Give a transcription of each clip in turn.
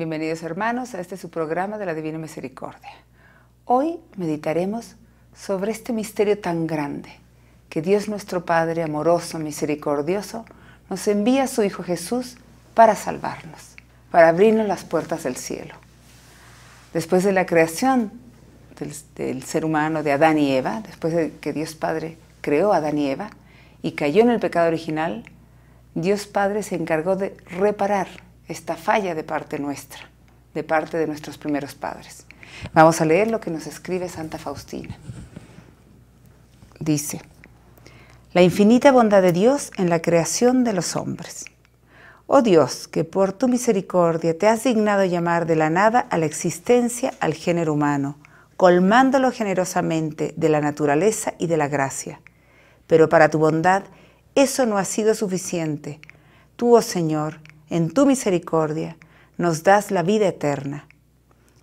Bienvenidos hermanos a este su programa de la Divina Misericordia. Hoy meditaremos sobre este misterio tan grande que Dios nuestro Padre amoroso, misericordioso, nos envía a su Hijo Jesús para salvarnos, para abrirnos las puertas del cielo. Después de la creación del, del ser humano de Adán y Eva, después de que Dios Padre creó a Adán y Eva y cayó en el pecado original, Dios Padre se encargó de reparar esta falla de parte nuestra, de parte de nuestros primeros padres. Vamos a leer lo que nos escribe Santa Faustina. Dice, la infinita bondad de Dios en la creación de los hombres. Oh Dios, que por tu misericordia te has dignado llamar de la nada a la existencia al género humano, colmándolo generosamente de la naturaleza y de la gracia. Pero para tu bondad eso no ha sido suficiente. Tú, oh Señor, en tu misericordia, nos das la vida eterna.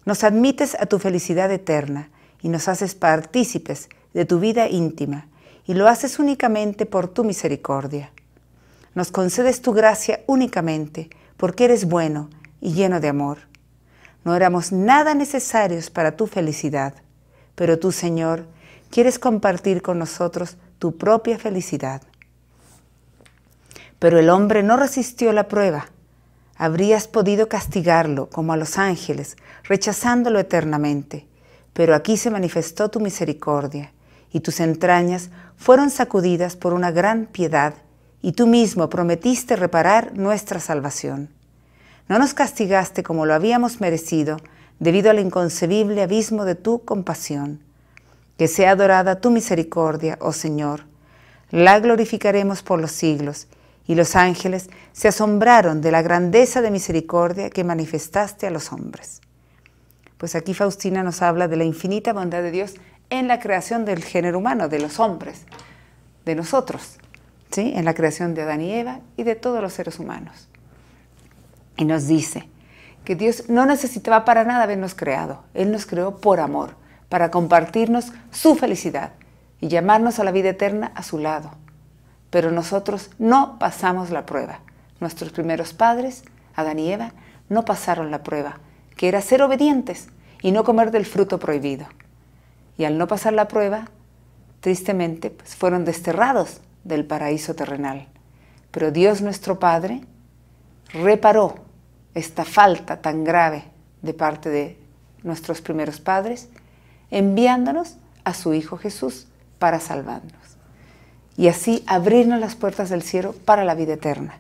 Nos admites a tu felicidad eterna y nos haces partícipes de tu vida íntima, y lo haces únicamente por tu misericordia. Nos concedes tu gracia únicamente porque eres bueno y lleno de amor. No éramos nada necesarios para tu felicidad, pero tú, Señor, quieres compartir con nosotros tu propia felicidad. Pero el hombre no resistió la prueba Habrías podido castigarlo como a los ángeles, rechazándolo eternamente, pero aquí se manifestó tu misericordia, y tus entrañas fueron sacudidas por una gran piedad, y tú mismo prometiste reparar nuestra salvación. No nos castigaste como lo habíamos merecido, debido al inconcebible abismo de tu compasión. Que sea adorada tu misericordia, oh Señor. La glorificaremos por los siglos y los ángeles se asombraron de la grandeza de misericordia que manifestaste a los hombres. Pues aquí Faustina nos habla de la infinita bondad de Dios en la creación del género humano, de los hombres, de nosotros, ¿sí? en la creación de Adán y Eva y de todos los seres humanos. Y nos dice que Dios no necesitaba para nada habernos creado, Él nos creó por amor, para compartirnos su felicidad y llamarnos a la vida eterna a su lado pero nosotros no pasamos la prueba. Nuestros primeros padres, Adán y Eva, no pasaron la prueba, que era ser obedientes y no comer del fruto prohibido. Y al no pasar la prueba, tristemente, pues, fueron desterrados del paraíso terrenal. Pero Dios nuestro Padre reparó esta falta tan grave de parte de nuestros primeros padres, enviándonos a su Hijo Jesús para salvarnos y así abrirnos las puertas del cielo para la vida eterna.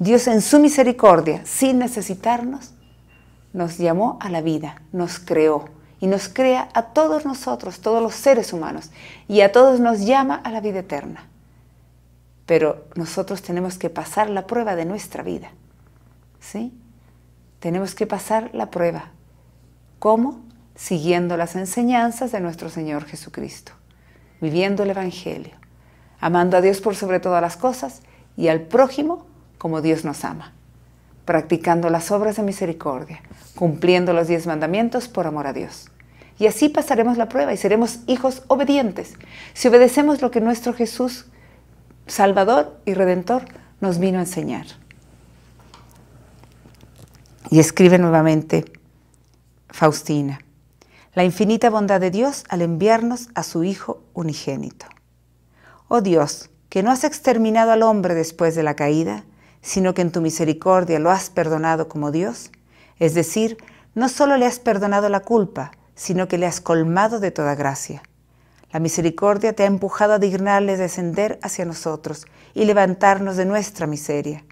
Dios en su misericordia, sin necesitarnos, nos llamó a la vida, nos creó y nos crea a todos nosotros, todos los seres humanos, y a todos nos llama a la vida eterna. Pero nosotros tenemos que pasar la prueba de nuestra vida. ¿Sí? Tenemos que pasar la prueba. ¿Cómo? Siguiendo las enseñanzas de nuestro Señor Jesucristo, viviendo el Evangelio, amando a Dios por sobre todas las cosas y al prójimo como Dios nos ama, practicando las obras de misericordia, cumpliendo los diez mandamientos por amor a Dios. Y así pasaremos la prueba y seremos hijos obedientes si obedecemos lo que nuestro Jesús, Salvador y Redentor, nos vino a enseñar. Y escribe nuevamente Faustina, la infinita bondad de Dios al enviarnos a su Hijo unigénito. Oh Dios, que no has exterminado al hombre después de la caída, sino que en tu misericordia lo has perdonado como Dios, es decir, no solo le has perdonado la culpa, sino que le has colmado de toda gracia. La misericordia te ha empujado a dignarle descender hacia nosotros y levantarnos de nuestra miseria.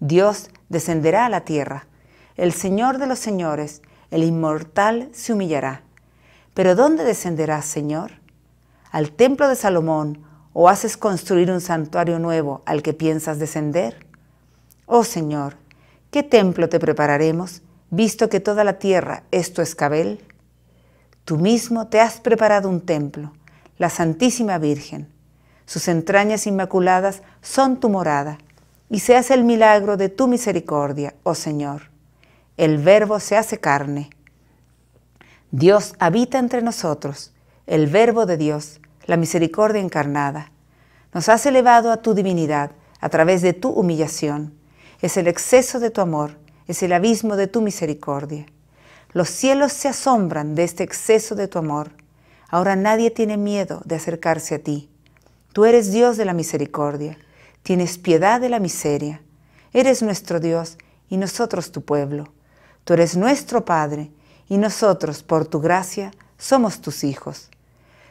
Dios descenderá a la tierra, el Señor de los señores, el inmortal, se humillará. Pero ¿dónde descenderás, Señor? Al templo de Salomón, ¿O haces construir un santuario nuevo al que piensas descender? Oh Señor, ¿qué templo te prepararemos, visto que toda la tierra es tu escabel? Tú mismo te has preparado un templo, la Santísima Virgen. Sus entrañas inmaculadas son tu morada, y se hace el milagro de tu misericordia, oh Señor. El Verbo se hace carne. Dios habita entre nosotros, el Verbo de Dios, la misericordia encarnada. Nos has elevado a tu divinidad a través de tu humillación. Es el exceso de tu amor, es el abismo de tu misericordia. Los cielos se asombran de este exceso de tu amor. Ahora nadie tiene miedo de acercarse a ti. Tú eres Dios de la misericordia, tienes piedad de la miseria. Eres nuestro Dios y nosotros tu pueblo. Tú eres nuestro Padre y nosotros, por tu gracia, somos tus hijos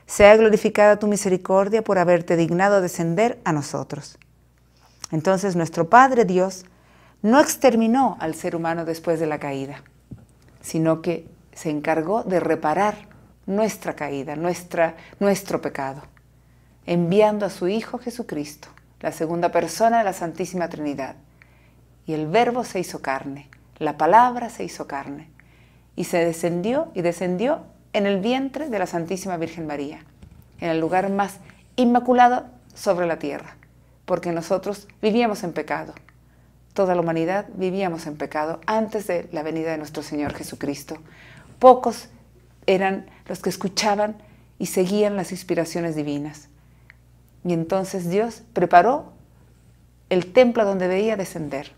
sea glorificada tu misericordia por haberte dignado descender a nosotros. Entonces nuestro Padre Dios no exterminó al ser humano después de la caída, sino que se encargó de reparar nuestra caída, nuestra, nuestro pecado, enviando a su Hijo Jesucristo, la segunda persona de la Santísima Trinidad. Y el verbo se hizo carne, la palabra se hizo carne, y se descendió y descendió en el vientre de la Santísima Virgen María, en el lugar más inmaculado sobre la tierra, porque nosotros vivíamos en pecado. Toda la humanidad vivíamos en pecado antes de la venida de nuestro Señor Jesucristo. Pocos eran los que escuchaban y seguían las inspiraciones divinas. Y entonces Dios preparó el templo donde veía descender,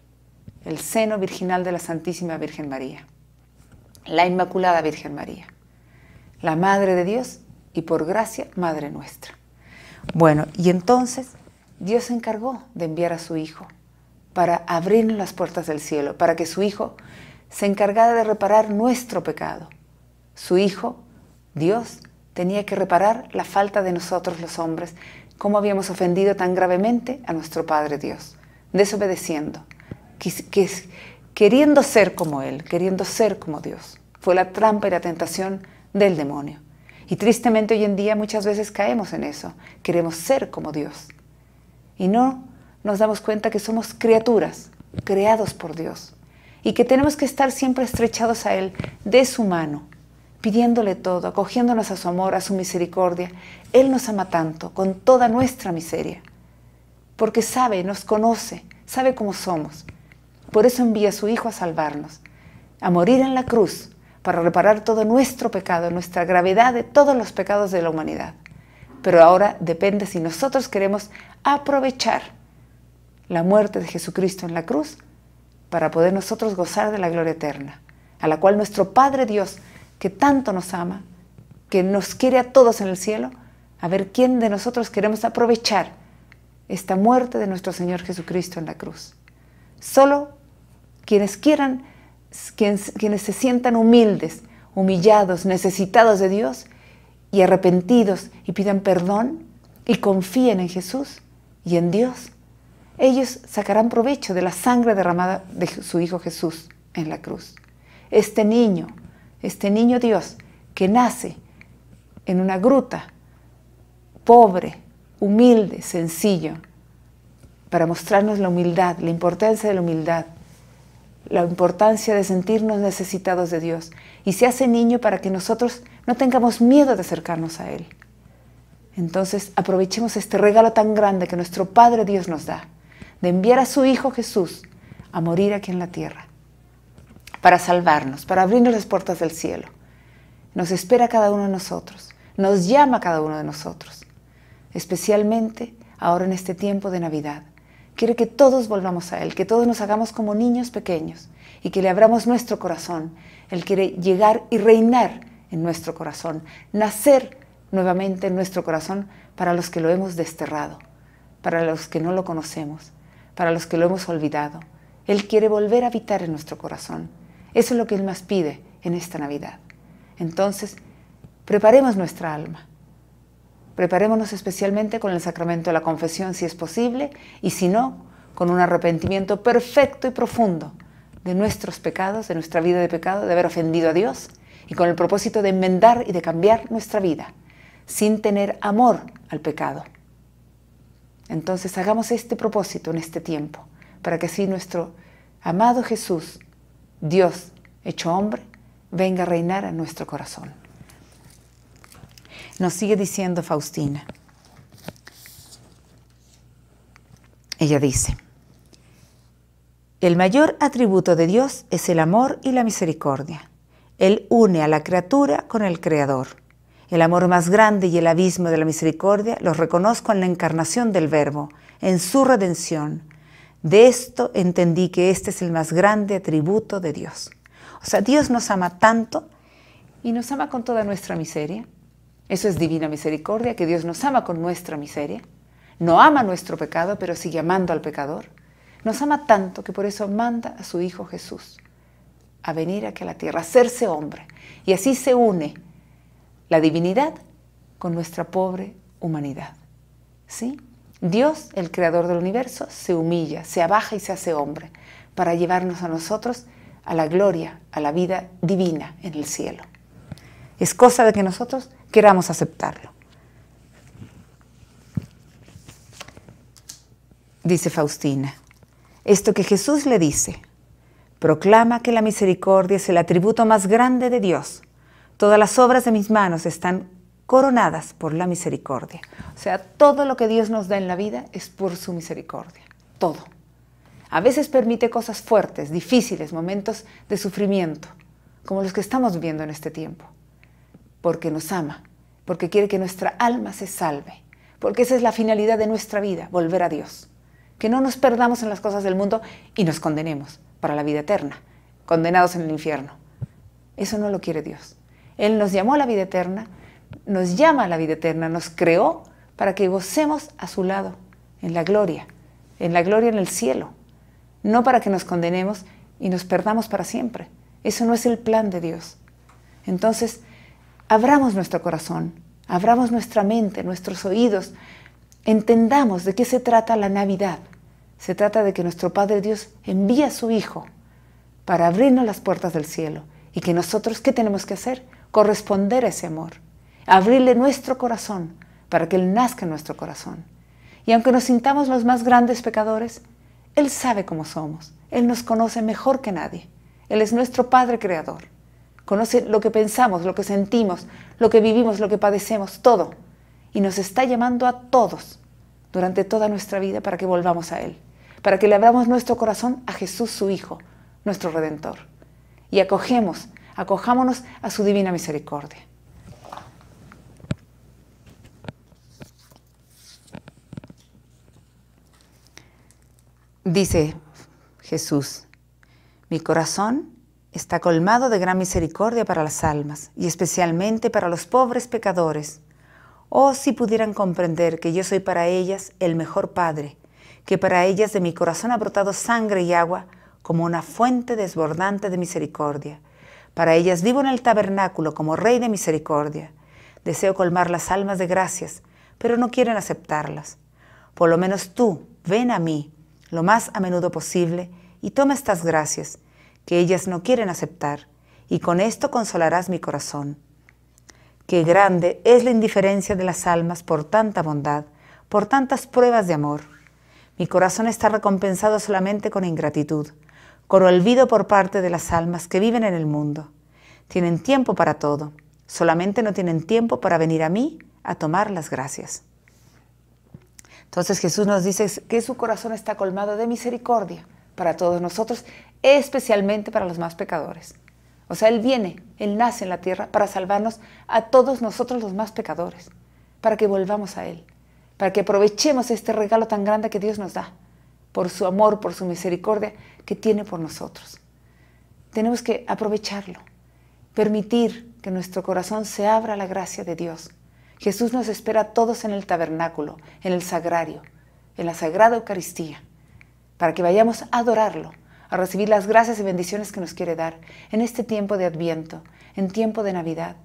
el seno virginal de la Santísima Virgen María, la Inmaculada Virgen María la Madre de Dios y por gracia Madre nuestra. Bueno, y entonces Dios se encargó de enviar a su Hijo para abrir las puertas del cielo, para que su Hijo se encargara de reparar nuestro pecado. Su Hijo, Dios, tenía que reparar la falta de nosotros los hombres, cómo habíamos ofendido tan gravemente a nuestro Padre Dios, desobedeciendo, queriendo ser como Él, queriendo ser como Dios. Fue la trampa y la tentación del demonio. Y tristemente hoy en día muchas veces caemos en eso. Queremos ser como Dios. Y no nos damos cuenta que somos criaturas, creados por Dios. Y que tenemos que estar siempre estrechados a Él, de su mano, pidiéndole todo, acogiéndonos a su amor, a su misericordia. Él nos ama tanto, con toda nuestra miseria. Porque sabe, nos conoce, sabe cómo somos. Por eso envía a su Hijo a salvarnos, a morir en la cruz para reparar todo nuestro pecado, nuestra gravedad de todos los pecados de la humanidad. Pero ahora depende si nosotros queremos aprovechar la muerte de Jesucristo en la cruz para poder nosotros gozar de la gloria eterna, a la cual nuestro Padre Dios, que tanto nos ama, que nos quiere a todos en el cielo, a ver quién de nosotros queremos aprovechar esta muerte de nuestro Señor Jesucristo en la cruz. Solo quienes quieran quienes, se sientan humildes, humillados, necesitados de Dios y arrepentidos y pidan perdón y confíen en Jesús y en Dios. Ellos sacarán provecho de la sangre derramada de su Hijo Jesús en la cruz. Este niño, este niño Dios que nace en una gruta, pobre, humilde, sencillo, para mostrarnos la humildad, la importancia de la humildad, la importancia de sentirnos necesitados de Dios y se hace niño para que nosotros no tengamos miedo de acercarnos a Él. Entonces aprovechemos este regalo tan grande que nuestro Padre Dios nos da, de enviar a su Hijo Jesús a morir aquí en la tierra, para salvarnos, para abrirnos las puertas del cielo. Nos espera cada uno de nosotros, nos llama cada uno de nosotros, especialmente ahora en este tiempo de Navidad Quiere que todos volvamos a Él, que todos nos hagamos como niños pequeños y que le abramos nuestro corazón. Él quiere llegar y reinar en nuestro corazón, nacer nuevamente en nuestro corazón para los que lo hemos desterrado, para los que no lo conocemos, para los que lo hemos olvidado. Él quiere volver a habitar en nuestro corazón. Eso es lo que Él más pide en esta Navidad. Entonces, preparemos nuestra alma, preparémonos especialmente con el sacramento de la confesión si es posible y si no, con un arrepentimiento perfecto y profundo de nuestros pecados, de nuestra vida de pecado, de haber ofendido a Dios y con el propósito de enmendar y de cambiar nuestra vida sin tener amor al pecado. Entonces hagamos este propósito en este tiempo para que así nuestro amado Jesús, Dios hecho hombre, venga a reinar en nuestro corazón. Nos sigue diciendo Faustina. Ella dice, el mayor atributo de Dios es el amor y la misericordia. Él une a la criatura con el Creador. El amor más grande y el abismo de la misericordia los reconozco en la encarnación del Verbo, en su redención. De esto entendí que este es el más grande atributo de Dios. O sea, Dios nos ama tanto y nos ama con toda nuestra miseria, eso es divina misericordia, que Dios nos ama con nuestra miseria, no ama nuestro pecado, pero sigue amando al pecador. Nos ama tanto que por eso manda a su Hijo Jesús a venir aquí a la tierra, a hacerse hombre. Y así se une la divinidad con nuestra pobre humanidad. ¿Sí? Dios, el creador del universo, se humilla, se abaja y se hace hombre para llevarnos a nosotros a la gloria, a la vida divina en el cielo. Es cosa de que nosotros queramos aceptarlo. Dice Faustina, esto que Jesús le dice, proclama que la misericordia es el atributo más grande de Dios. Todas las obras de mis manos están coronadas por la misericordia. O sea, todo lo que Dios nos da en la vida es por su misericordia. Todo. A veces permite cosas fuertes, difíciles, momentos de sufrimiento, como los que estamos viendo en este tiempo porque nos ama, porque quiere que nuestra alma se salve, porque esa es la finalidad de nuestra vida, volver a Dios. Que no nos perdamos en las cosas del mundo y nos condenemos para la vida eterna, condenados en el infierno. Eso no lo quiere Dios. Él nos llamó a la vida eterna, nos llama a la vida eterna, nos creó para que gocemos a su lado, en la gloria, en la gloria en el cielo, no para que nos condenemos y nos perdamos para siempre. Eso no es el plan de Dios. Entonces, abramos nuestro corazón, abramos nuestra mente, nuestros oídos, entendamos de qué se trata la Navidad. Se trata de que nuestro Padre Dios envía a su Hijo para abrirnos las puertas del cielo y que nosotros, ¿qué tenemos que hacer? Corresponder a ese amor, abrirle nuestro corazón para que Él nazca en nuestro corazón. Y aunque nos sintamos los más grandes pecadores, Él sabe cómo somos, Él nos conoce mejor que nadie, Él es nuestro Padre Creador conoce lo que pensamos, lo que sentimos, lo que vivimos, lo que padecemos, todo. Y nos está llamando a todos durante toda nuestra vida para que volvamos a Él, para que le abramos nuestro corazón a Jesús su Hijo, nuestro Redentor. Y acogemos, acojámonos a su divina misericordia. Dice Jesús, mi corazón está colmado de gran misericordia para las almas y especialmente para los pobres pecadores. Oh, si pudieran comprender que yo soy para ellas el mejor Padre, que para ellas de mi corazón ha brotado sangre y agua como una fuente desbordante de misericordia. Para ellas vivo en el tabernáculo como Rey de misericordia. Deseo colmar las almas de gracias, pero no quieren aceptarlas. Por lo menos tú, ven a mí lo más a menudo posible y toma estas gracias que ellas no quieren aceptar, y con esto consolarás mi corazón. Qué grande es la indiferencia de las almas por tanta bondad, por tantas pruebas de amor. Mi corazón está recompensado solamente con ingratitud, con olvido por parte de las almas que viven en el mundo. Tienen tiempo para todo, solamente no tienen tiempo para venir a mí a tomar las gracias. Entonces Jesús nos dice que su corazón está colmado de misericordia para todos nosotros especialmente para los más pecadores. O sea, Él viene, Él nace en la tierra para salvarnos a todos nosotros los más pecadores, para que volvamos a Él, para que aprovechemos este regalo tan grande que Dios nos da, por su amor, por su misericordia que tiene por nosotros. Tenemos que aprovecharlo, permitir que nuestro corazón se abra a la gracia de Dios. Jesús nos espera a todos en el tabernáculo, en el sagrario, en la sagrada Eucaristía, para que vayamos a adorarlo, a recibir las gracias y bendiciones que nos quiere dar en este tiempo de Adviento, en tiempo de Navidad.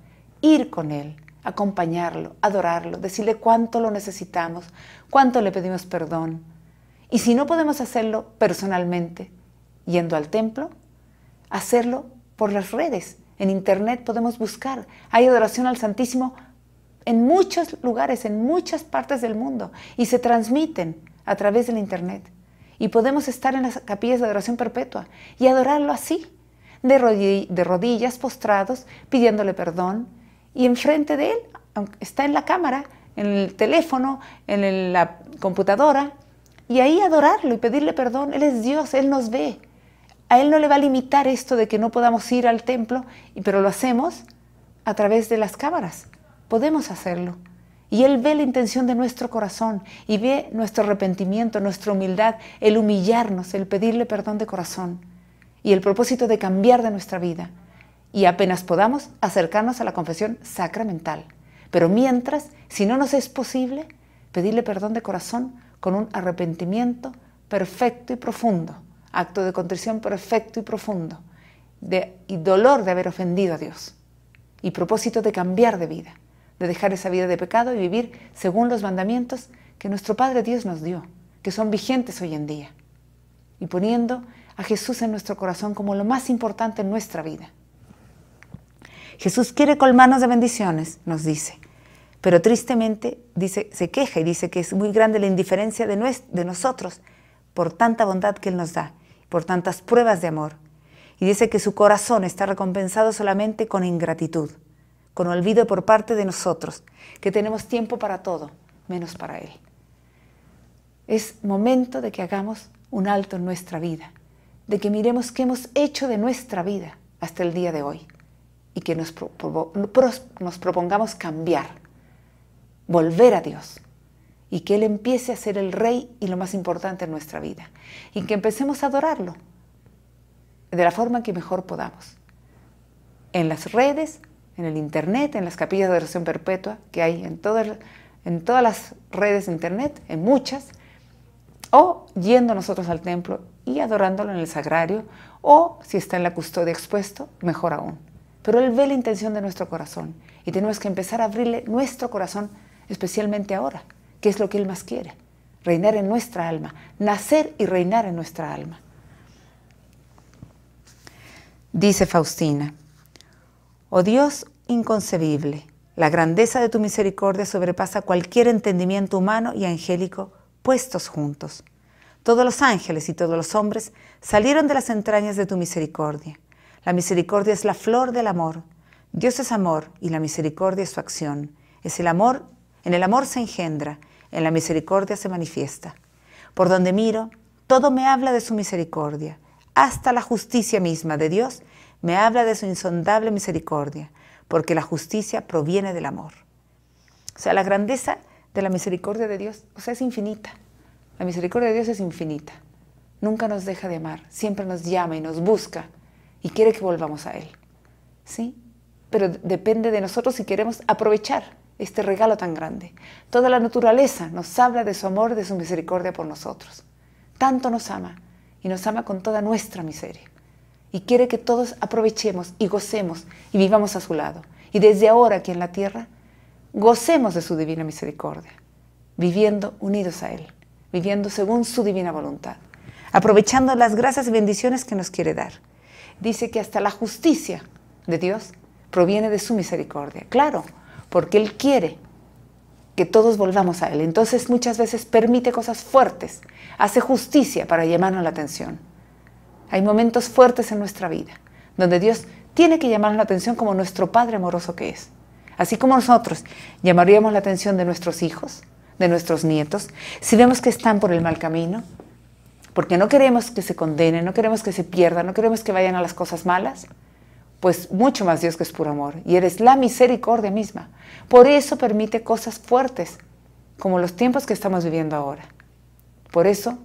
Ir con Él, acompañarlo, adorarlo, decirle cuánto lo necesitamos, cuánto le pedimos perdón. Y si no podemos hacerlo personalmente, yendo al templo, hacerlo por las redes. En Internet podemos buscar. Hay adoración al Santísimo en muchos lugares, en muchas partes del mundo, y se transmiten a través del Internet y podemos estar en las capillas de adoración perpetua y adorarlo así, de, rodillas, postrados, pidiéndole perdón y enfrente de él, está en la cámara, en el teléfono, en la computadora, y ahí adorarlo y pedirle perdón. Él es Dios, Él nos ve. A Él no le va a limitar esto de que no podamos ir al templo, pero lo hacemos a través de las cámaras. Podemos hacerlo. Y Él ve la intención de nuestro corazón y ve nuestro arrepentimiento, nuestra humildad, el humillarnos, el pedirle perdón de corazón y el propósito de cambiar de nuestra vida. Y apenas podamos acercarnos a la confesión sacramental. Pero mientras, si no nos es posible, pedirle perdón de corazón con un arrepentimiento perfecto y profundo, acto de contrición perfecto y profundo, y dolor de haber ofendido a Dios, y propósito de cambiar de vida de dejar esa vida de pecado y vivir según los mandamientos que nuestro Padre Dios nos dio, que son vigentes hoy en día, y poniendo a Jesús en nuestro corazón como lo más importante en nuestra vida. Jesús quiere colmarnos de bendiciones, nos dice, pero tristemente dice, se queja y dice que es muy grande la indiferencia de, de nosotros por tanta bondad que Él nos da, por tantas pruebas de amor. Y dice que su corazón está recompensado solamente con ingratitud con olvido por parte de nosotros, que tenemos tiempo para todo, menos para Él. Es momento de que hagamos un alto en nuestra vida, de que miremos qué hemos hecho de nuestra vida hasta el día de hoy y que nos, propongamos cambiar, volver a Dios y que Él empiece a ser el Rey y lo más importante en nuestra vida y que empecemos a adorarlo de la forma que mejor podamos, en las redes, en el Internet, en las capillas de oración perpetua que hay en todas, las redes de Internet, en muchas, o yendo nosotros al templo y adorándolo en el sagrario, o si está en la custodia expuesto, mejor aún. Pero Él ve la intención de nuestro corazón y tenemos que empezar a abrirle nuestro corazón, especialmente ahora, que es lo que Él más quiere, reinar en nuestra alma, nacer y reinar en nuestra alma. Dice Faustina, Oh Dios inconcebible, la grandeza de tu misericordia sobrepasa cualquier entendimiento humano y angélico puestos juntos. Todos los ángeles y todos los hombres salieron de las entrañas de tu misericordia. La misericordia es la flor del amor. Dios es amor y la misericordia es su acción. Es el amor, en el amor se engendra, en la misericordia se manifiesta. Por donde miro, todo me habla de su misericordia. Hasta la justicia misma de Dios me habla de su insondable misericordia, porque la justicia proviene del amor. O sea, la grandeza de la misericordia de Dios, o sea, es infinita. La misericordia de Dios es infinita. Nunca nos deja de amar, siempre nos llama y nos busca y quiere que volvamos a Él. ¿Sí? Pero depende de nosotros si queremos aprovechar este regalo tan grande. Toda la naturaleza nos habla de su amor, de su misericordia por nosotros. Tanto nos ama y nos ama con toda nuestra miseria y quiere que todos aprovechemos y gocemos y vivamos a su lado. Y desde ahora aquí en la tierra, gocemos de su divina misericordia, viviendo unidos a Él, viviendo según su divina voluntad, aprovechando las gracias y bendiciones que nos quiere dar. Dice que hasta la justicia de Dios proviene de su misericordia. Claro, porque Él quiere que todos volvamos a Él. Entonces muchas veces permite cosas fuertes, hace justicia para llamarnos la atención. Hay momentos fuertes en nuestra vida donde Dios tiene que llamar la atención como nuestro Padre amoroso que es. Así como nosotros llamaríamos la atención de nuestros hijos, de nuestros nietos, si vemos que están por el mal camino, porque no queremos que se condenen, no queremos que se pierdan, no queremos que vayan a las cosas malas, pues mucho más Dios que es puro amor, y eres la misericordia misma. Por eso permite cosas fuertes, como los tiempos que estamos viviendo ahora. Por eso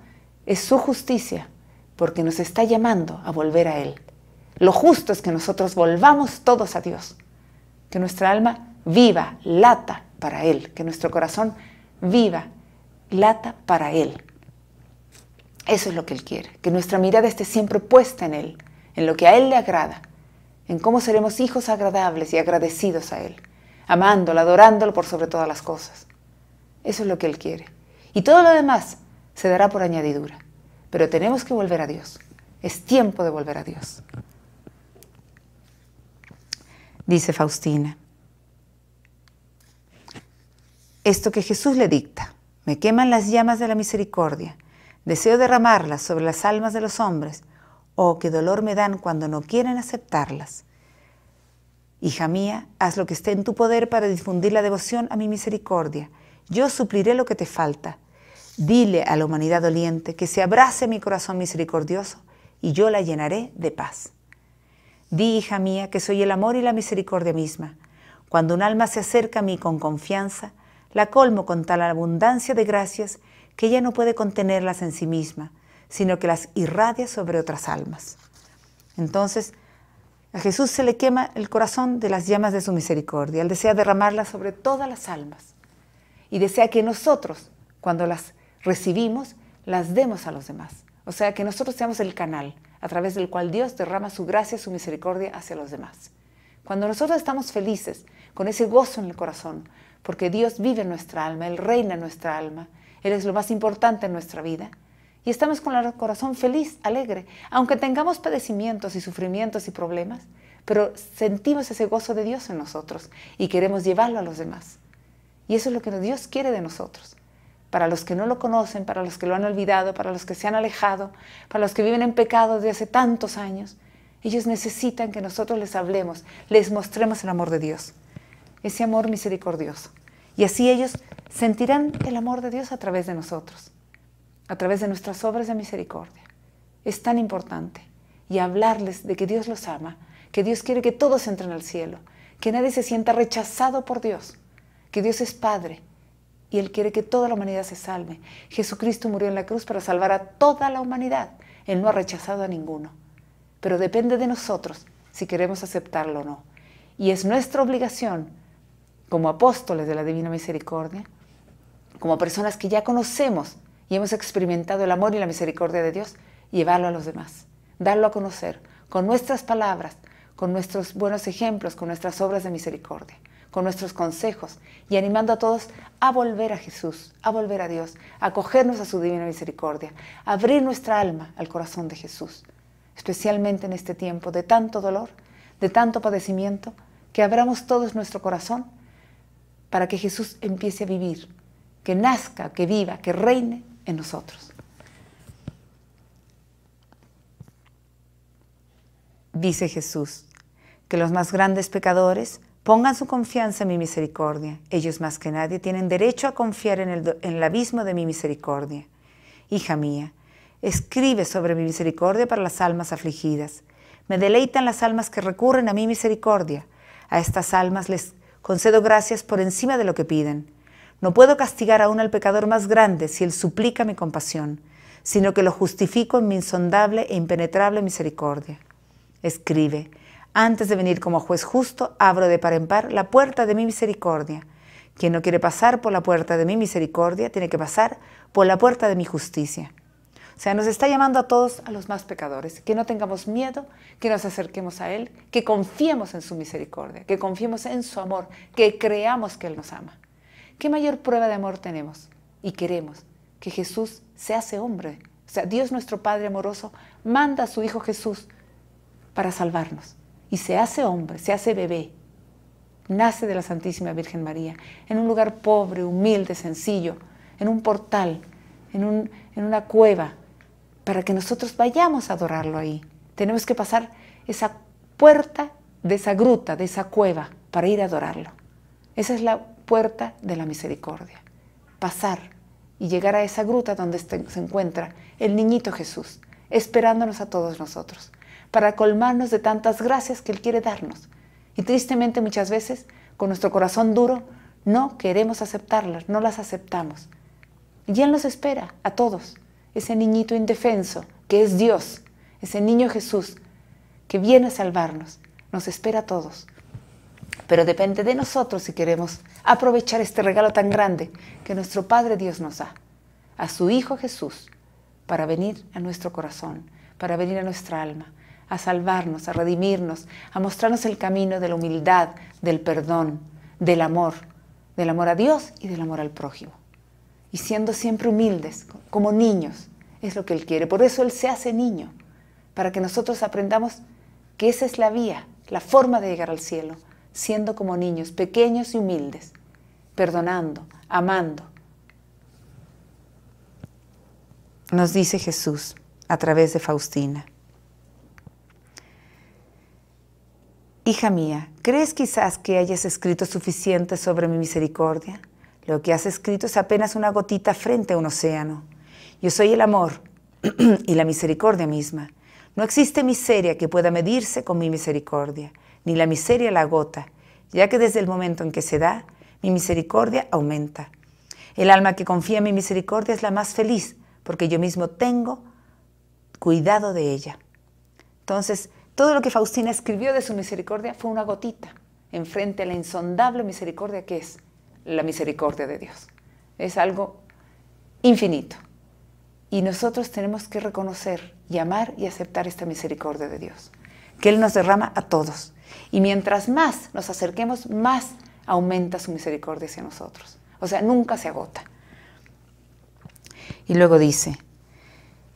es su justicia porque nos está llamando a volver a Él. Lo justo es que nosotros volvamos todos a Dios, que nuestra alma viva, lata para Él, que nuestro corazón viva, lata para Él. Eso es lo que Él quiere, que nuestra mirada esté siempre puesta en Él, en lo que a Él le agrada, en cómo seremos hijos agradables y agradecidos a Él, amándolo, adorándolo por sobre todas las cosas. Eso es lo que Él quiere. Y todo lo demás se dará por añadidura. Pero tenemos que volver a Dios. Es tiempo de volver a Dios. Dice Faustina. Esto que Jesús le dicta, me queman las llamas de la misericordia, deseo derramarlas sobre las almas de los hombres, oh, qué dolor me dan cuando no quieren aceptarlas. Hija mía, haz lo que esté en tu poder para difundir la devoción a mi misericordia. Yo supliré lo que te falta. Dile a la humanidad doliente que se abrace mi corazón misericordioso y yo la llenaré de paz. Di, hija mía, que soy el amor y la misericordia misma. Cuando un alma se acerca a mí con confianza, la colmo con tal abundancia de gracias que ella no puede contenerlas en sí misma, sino que las irradia sobre otras almas. Entonces, a Jesús se le quema el corazón de las llamas de su misericordia. Él desea derramarlas sobre todas las almas y desea que nosotros, cuando las recibimos, las demos a los demás. O sea, que nosotros seamos el canal a través del cual Dios derrama su gracia, su misericordia hacia los demás. Cuando nosotros estamos felices, con ese gozo en el corazón, porque Dios vive en nuestra alma, Él reina en nuestra alma, Él es lo más importante en nuestra vida, y estamos con el corazón feliz, alegre, aunque tengamos padecimientos y sufrimientos y problemas, pero sentimos ese gozo de Dios en nosotros y queremos llevarlo a los demás. Y eso es lo que Dios quiere de nosotros, para los que no lo conocen, para los que lo han olvidado, para los que se han alejado, para los que viven en pecado de hace tantos años. Ellos necesitan que nosotros les hablemos, les mostremos el amor de Dios, ese amor misericordioso. Y así ellos sentirán el amor de Dios a través de nosotros, a través de nuestras obras de misericordia. Es tan importante. Y hablarles de que Dios los ama, que Dios quiere que todos entren al cielo, que nadie se sienta rechazado por Dios, que Dios es Padre y Él quiere que toda la humanidad se salve. Jesucristo murió en la cruz para salvar a toda la humanidad. Él no ha rechazado a ninguno. Pero depende de nosotros si queremos aceptarlo o no. Y es nuestra obligación, como apóstoles de la Divina Misericordia, como personas que ya conocemos y hemos experimentado el amor y la misericordia de Dios, llevarlo a los demás, darlo a conocer, con nuestras palabras, con nuestros buenos ejemplos, con nuestras obras de misericordia con nuestros consejos y animando a todos a volver a Jesús, a volver a Dios, a acogernos a su divina misericordia, a abrir nuestra alma al corazón de Jesús, especialmente en este tiempo de tanto dolor, de tanto padecimiento, que abramos todos nuestro corazón para que Jesús empiece a vivir, que nazca, que viva, que reine en nosotros. Dice Jesús que los más grandes pecadores Pongan su confianza en mi misericordia. Ellos más que nadie tienen derecho a confiar en el, abismo de mi misericordia. Hija mía, escribe sobre mi misericordia para las almas afligidas. Me deleitan las almas que recurren a mi misericordia. A estas almas les concedo gracias por encima de lo que piden. No puedo castigar aún al pecador más grande si él suplica mi compasión, sino que lo justifico en mi insondable e impenetrable misericordia. Escribe, antes de venir como juez justo, abro de par en par la puerta de mi misericordia. Quien no quiere pasar por la puerta de mi misericordia, tiene que pasar por la puerta de mi justicia. O sea, nos está llamando a todos, a los más pecadores, que no tengamos miedo, que nos acerquemos a Él, que confiemos en su misericordia, que confiemos en su amor, que creamos que Él nos ama. ¿Qué mayor prueba de amor tenemos y queremos? Que Jesús se hace hombre. O sea, Dios nuestro Padre amoroso manda a su Hijo Jesús para salvarnos y se hace hombre, se hace bebé. Nace de la Santísima Virgen María, en un lugar pobre, humilde, sencillo, en un portal, en, en una cueva, para que nosotros vayamos a adorarlo ahí. Tenemos que pasar esa puerta de esa gruta, de esa cueva, para ir a adorarlo. Esa es la puerta de la misericordia. Pasar y llegar a esa gruta donde se encuentra el niñito Jesús, esperándonos a todos nosotros para colmarnos de tantas gracias que Él quiere darnos. Y tristemente muchas veces, con nuestro corazón duro, no queremos aceptarlas, no las aceptamos. Y Él nos espera a todos, ese niñito indefenso, que es Dios, ese niño Jesús, que viene a salvarnos, nos espera a todos. Pero depende de nosotros si queremos aprovechar este regalo tan grande que nuestro Padre Dios nos da, a su Hijo Jesús, para venir a nuestro corazón, para venir a nuestra alma, a salvarnos, a redimirnos, a mostrarnos el camino de la humildad, del perdón, del amor, del amor a Dios y del amor al prójimo. Y siendo siempre humildes, como niños, es lo que Él quiere. Por eso Él se hace niño, para que nosotros aprendamos que esa es la vía, la forma de llegar al cielo, siendo como niños, pequeños y humildes, perdonando, amando. Nos dice Jesús a través de Faustina. Hija mía, ¿crees quizás que hayas escrito suficiente sobre mi misericordia? Lo que has escrito es apenas una gotita frente a un océano. Yo soy el amor y la misericordia misma. No existe miseria que pueda medirse con mi misericordia, ni la miseria la gota, ya que desde el momento en que se da, mi misericordia aumenta. El alma que confía en mi misericordia es la más feliz, porque yo mismo tengo cuidado de ella. Entonces, todo lo que Faustina escribió de su misericordia fue una gotita enfrente a la insondable misericordia que es la misericordia de Dios. Es algo infinito. Y nosotros tenemos que reconocer y amar y aceptar esta misericordia de Dios, que Él nos derrama a todos. Y mientras más nos acerquemos, más aumenta su misericordia hacia nosotros. O sea, nunca se agota. Y luego dice,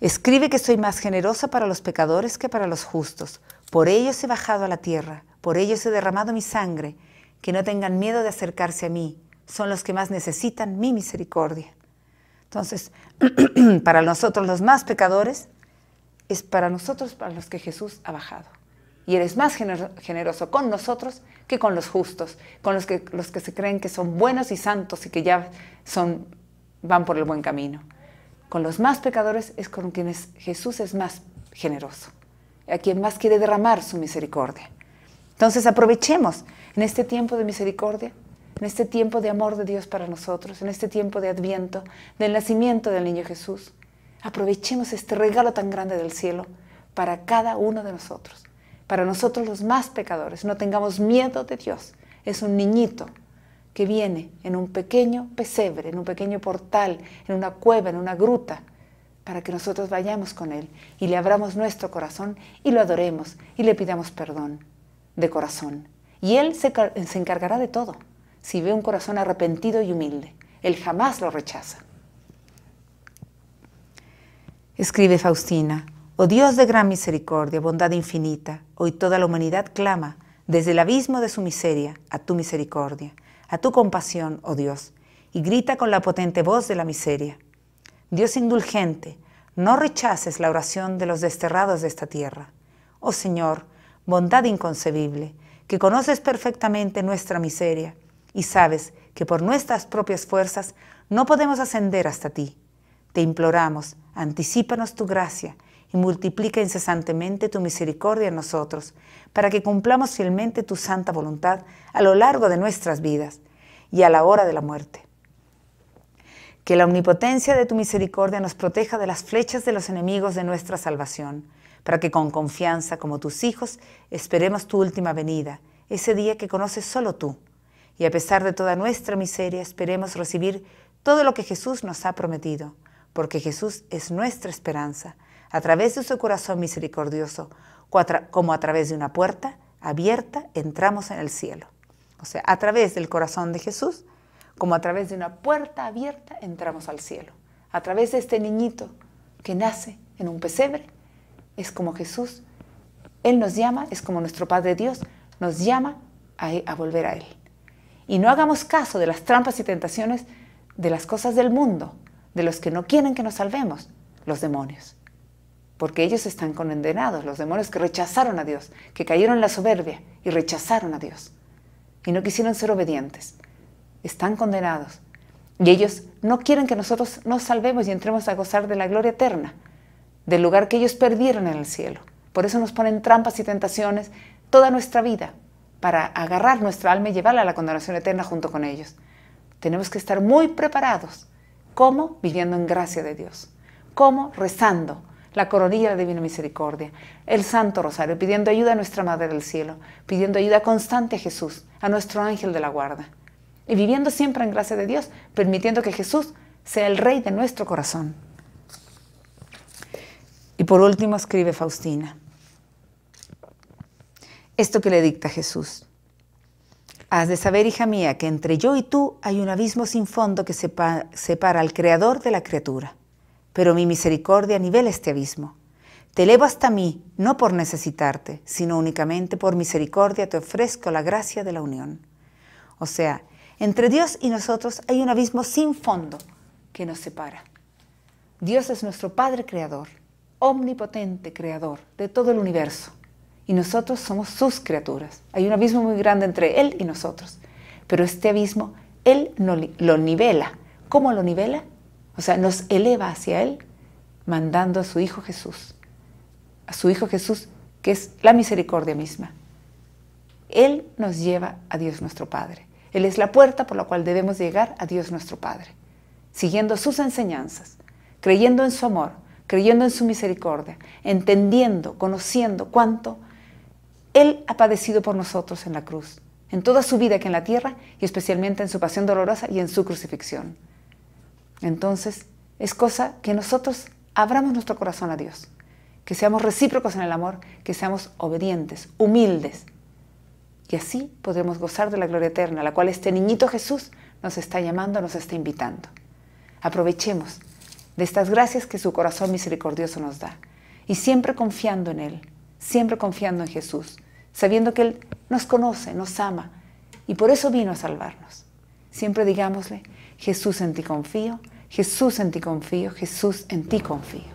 escribe que soy más generosa para los pecadores que para los justos, por ellos he bajado a la tierra, por ellos he derramado mi sangre, que no tengan miedo de acercarse a mí, son los que más necesitan mi misericordia. Entonces, para nosotros los más pecadores, es para nosotros para los que Jesús ha bajado. Y eres más generoso con nosotros que con los justos, con los que, los que se creen que son buenos y santos y que ya son, van por el buen camino. Con los más pecadores es con quienes Jesús es más generoso a quien más quiere derramar su misericordia. Entonces aprovechemos en este tiempo de misericordia, en este tiempo de amor de Dios para nosotros, en este tiempo de adviento, del nacimiento del niño Jesús. Aprovechemos este regalo tan grande del cielo para cada uno de nosotros, para nosotros los más pecadores. No tengamos miedo de Dios. Es un niñito que viene en un pequeño pesebre, en un pequeño portal, en una cueva, en una gruta, para que nosotros vayamos con Él y le abramos nuestro corazón y lo adoremos y le pidamos perdón de corazón. Y Él se, encargará de todo si ve un corazón arrepentido y humilde. Él jamás lo rechaza. Escribe Faustina, oh Dios de gran misericordia, bondad infinita, hoy toda la humanidad clama desde el abismo de su miseria a tu misericordia, a tu compasión, oh Dios, y grita con la potente voz de la miseria. Dios indulgente, no rechaces la oración de los desterrados de esta tierra. Oh Señor, bondad inconcebible, que conoces perfectamente nuestra miseria y sabes que por nuestras propias fuerzas no podemos ascender hasta ti. Te imploramos, anticípanos tu gracia y multiplica incesantemente tu misericordia en nosotros, para que cumplamos fielmente tu santa voluntad a lo largo de nuestras vidas y a la hora de la muerte. Que la omnipotencia de tu misericordia nos proteja de las flechas de los enemigos de nuestra salvación, para que con confianza, como tus hijos, esperemos tu última venida, ese día que conoces solo tú. Y a pesar de toda nuestra miseria, esperemos recibir todo lo que Jesús nos ha prometido, porque Jesús es nuestra esperanza, a través de su corazón misericordioso, como a través de una puerta abierta entramos en el cielo. O sea, a través del corazón de Jesús como a través de una puerta abierta entramos al cielo. A través de este niñito que nace en un pesebre, es como Jesús, Él nos llama, es como nuestro Padre Dios, nos llama a, volver a Él. Y no hagamos caso de las trampas y tentaciones de las cosas del mundo, de los que no quieren que nos salvemos, los demonios. Porque ellos están condenados, los demonios que rechazaron a Dios, que cayeron en la soberbia y rechazaron a Dios. Y no quisieron ser obedientes están condenados. Y ellos no quieren que nosotros nos salvemos y entremos a gozar de la gloria eterna, del lugar que ellos perdieron en el cielo. Por eso nos ponen trampas y tentaciones toda nuestra vida, para agarrar nuestra alma y llevarla a la condenación eterna junto con ellos. Tenemos que estar muy preparados. como Viviendo en gracia de Dios. como Rezando la coronilla de la Divina Misericordia, el Santo Rosario, pidiendo ayuda a nuestra Madre del Cielo, pidiendo ayuda constante a Jesús, a nuestro ángel de la guarda y viviendo siempre en gracia de Dios, permitiendo que Jesús sea el rey de nuestro corazón. Y por último escribe Faustina, esto que le dicta Jesús. Has de saber, hija mía, que entre yo y tú hay un abismo sin fondo que separa al creador de la criatura. Pero mi misericordia nivela este abismo. Te elevo hasta mí, no por necesitarte, sino únicamente por misericordia te ofrezco la gracia de la unión. O sea, entre Dios y nosotros hay un abismo sin fondo que nos separa. Dios es nuestro Padre Creador, omnipotente Creador de todo el universo. Y nosotros somos sus criaturas. Hay un abismo muy grande entre Él y nosotros. Pero este abismo Él lo nivela. ¿Cómo lo nivela? O sea, nos eleva hacia Él mandando a su Hijo Jesús. A su Hijo Jesús, que es la misericordia misma. Él nos lleva a Dios nuestro Padre. Él es la puerta por la cual debemos llegar a Dios nuestro Padre, siguiendo sus enseñanzas, creyendo en su amor, creyendo en su misericordia, entendiendo, conociendo cuánto Él ha padecido por nosotros en la cruz, en toda su vida aquí en la tierra y especialmente en su pasión dolorosa y en su crucifixión. Entonces, es cosa que nosotros abramos nuestro corazón a Dios, que seamos recíprocos en el amor, que seamos obedientes, humildes, y así podremos gozar de la gloria eterna, a la cual este niñito Jesús nos está llamando, nos está invitando. Aprovechemos de estas gracias que su corazón misericordioso nos da y siempre confiando en Él, siempre confiando en Jesús, sabiendo que Él nos conoce, nos ama y por eso vino a salvarnos. Siempre digámosle, Jesús en ti confío, Jesús en ti confío, Jesús en ti confío.